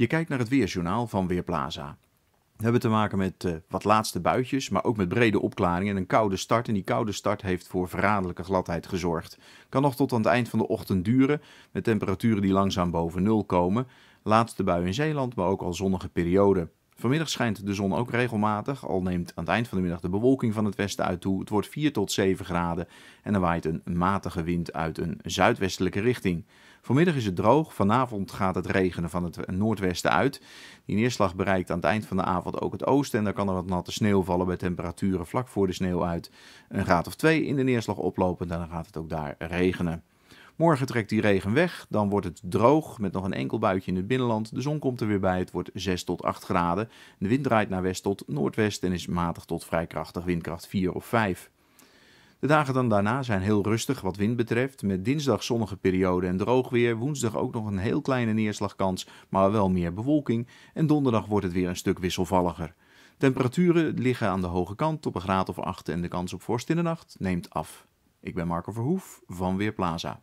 Je kijkt naar het weerjournaal van Weerplaza. We hebben te maken met eh, wat laatste buitjes, maar ook met brede opklaringen en een koude start. En die koude start heeft voor verraderlijke gladheid gezorgd. Kan nog tot aan het eind van de ochtend duren, met temperaturen die langzaam boven nul komen. Laatste bui in Zeeland, maar ook al zonnige perioden. Vanmiddag schijnt de zon ook regelmatig, al neemt aan het eind van de middag de bewolking van het westen uit toe. Het wordt 4 tot 7 graden en er waait een matige wind uit een zuidwestelijke richting. Vanmiddag is het droog, vanavond gaat het regenen van het noordwesten uit. Die neerslag bereikt aan het eind van de avond ook het oosten en daar kan er wat natte sneeuw vallen bij temperaturen vlak voor de sneeuw uit. Een graad of 2 in de neerslag oplopend en dan gaat het ook daar regenen. Morgen trekt die regen weg, dan wordt het droog met nog een enkel buitje in het binnenland. De zon komt er weer bij, het wordt 6 tot 8 graden. De wind draait naar west tot noordwest en is matig tot vrij krachtig, windkracht 4 of 5. De dagen dan daarna zijn heel rustig wat wind betreft, met dinsdag zonnige periode en droog weer, woensdag ook nog een heel kleine neerslagkans, maar wel meer bewolking en donderdag wordt het weer een stuk wisselvalliger. Temperaturen liggen aan de hoge kant op een graad of 8 en de kans op vorst in de nacht neemt af. Ik ben Marco Verhoef van Weerplaza.